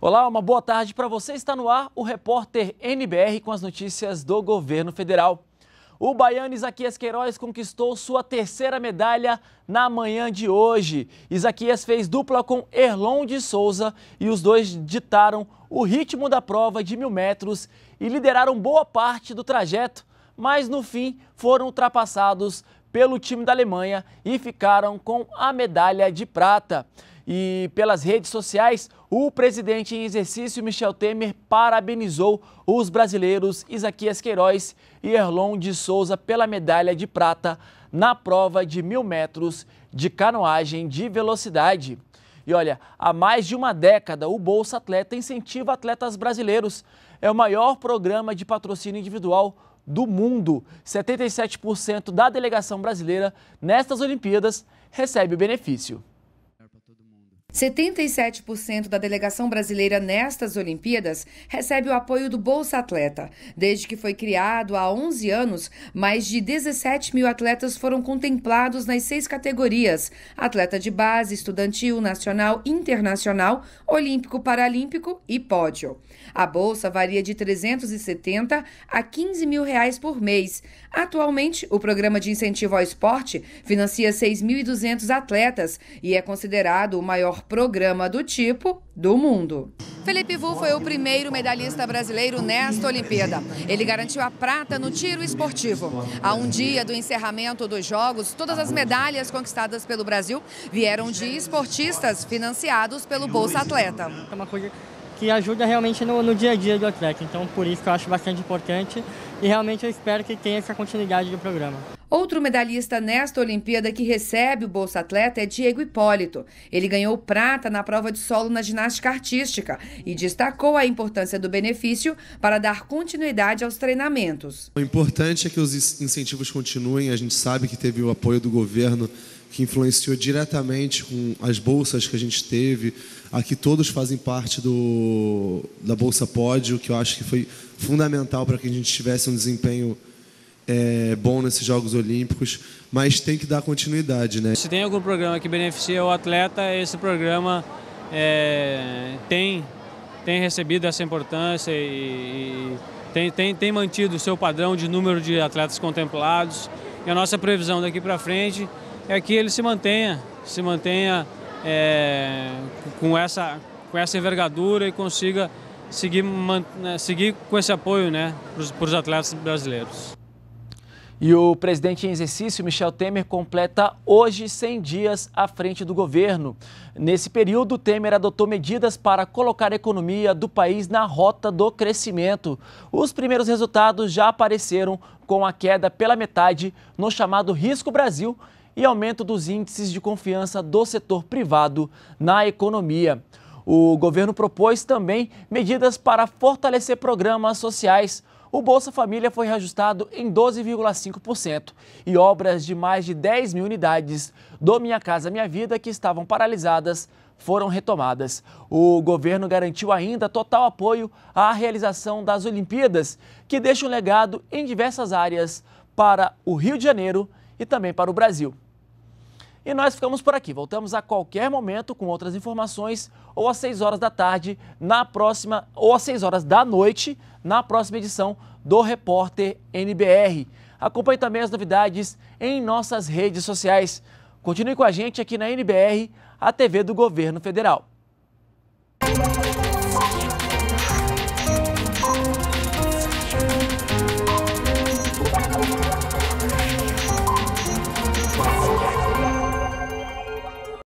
Olá, uma boa tarde para você. Está no ar o repórter NBR com as notícias do governo federal. O baiano Isaquias Queiroz conquistou sua terceira medalha na manhã de hoje. Isaquias fez dupla com Erlon de Souza e os dois ditaram o ritmo da prova de mil metros e lideraram boa parte do trajeto, mas no fim foram ultrapassados pelo time da Alemanha e ficaram com a medalha de prata. E pelas redes sociais, o presidente em exercício, Michel Temer, parabenizou os brasileiros Isaquias Queiroz e Erlon de Souza pela medalha de prata na prova de mil metros de canoagem de velocidade. E olha, há mais de uma década, o Bolsa Atleta incentiva atletas brasileiros. É o maior programa de patrocínio individual do mundo. 77% da delegação brasileira nestas Olimpíadas recebe o benefício. 77% da delegação brasileira nestas Olimpíadas recebe o apoio do Bolsa Atleta. Desde que foi criado há 11 anos, mais de 17 mil atletas foram contemplados nas seis categorias: atleta de base, estudantil, nacional, internacional, olímpico, paralímpico e pódio. A bolsa varia de 370 a 15 mil reais por mês. Atualmente, o programa de incentivo ao esporte financia 6.200 atletas e é considerado o maior programa do tipo do mundo. Felipe Vu foi o primeiro medalhista brasileiro nesta Olimpíada. Ele garantiu a prata no tiro esportivo. A um dia do encerramento dos Jogos, todas as medalhas conquistadas pelo Brasil vieram de esportistas financiados pelo Bolsa Atleta. É uma coisa que ajuda realmente no, no dia a dia do atleta, então por isso que eu acho bastante importante e realmente eu espero que tenha essa continuidade do programa. Outro medalhista nesta Olimpíada que recebe o Bolsa Atleta é Diego Hipólito. Ele ganhou prata na prova de solo na ginástica artística e destacou a importância do benefício para dar continuidade aos treinamentos. O importante é que os incentivos continuem. A gente sabe que teve o apoio do governo que influenciou diretamente com as bolsas que a gente teve. Aqui todos fazem parte do, da Bolsa Pódio, que eu acho que foi fundamental para que a gente tivesse um desempenho é, bom nesses Jogos Olímpicos, mas tem que dar continuidade. Né? Se tem algum programa que beneficia o atleta, esse programa é, tem, tem recebido essa importância e, e tem, tem, tem mantido o seu padrão de número de atletas contemplados. E a nossa previsão daqui para frente é que ele se mantenha, se mantenha é, com, essa, com essa envergadura e consiga seguir, né, seguir com esse apoio né, para os atletas brasileiros. E o presidente em exercício, Michel Temer, completa hoje 100 dias à frente do governo. Nesse período, Temer adotou medidas para colocar a economia do país na rota do crescimento. Os primeiros resultados já apareceram com a queda pela metade no chamado Risco Brasil e aumento dos índices de confiança do setor privado na economia. O governo propôs também medidas para fortalecer programas sociais. O Bolsa Família foi reajustado em 12,5% e obras de mais de 10 mil unidades do Minha Casa Minha Vida que estavam paralisadas foram retomadas. O governo garantiu ainda total apoio à realização das Olimpíadas, que deixam um legado em diversas áreas para o Rio de Janeiro e também para o Brasil. E nós ficamos por aqui. Voltamos a qualquer momento com outras informações, ou às 6 horas da tarde, na próxima, ou às 6 horas da noite, na próxima edição do Repórter NBR. Acompanhe também as novidades em nossas redes sociais. Continue com a gente aqui na NBR, a TV do Governo Federal.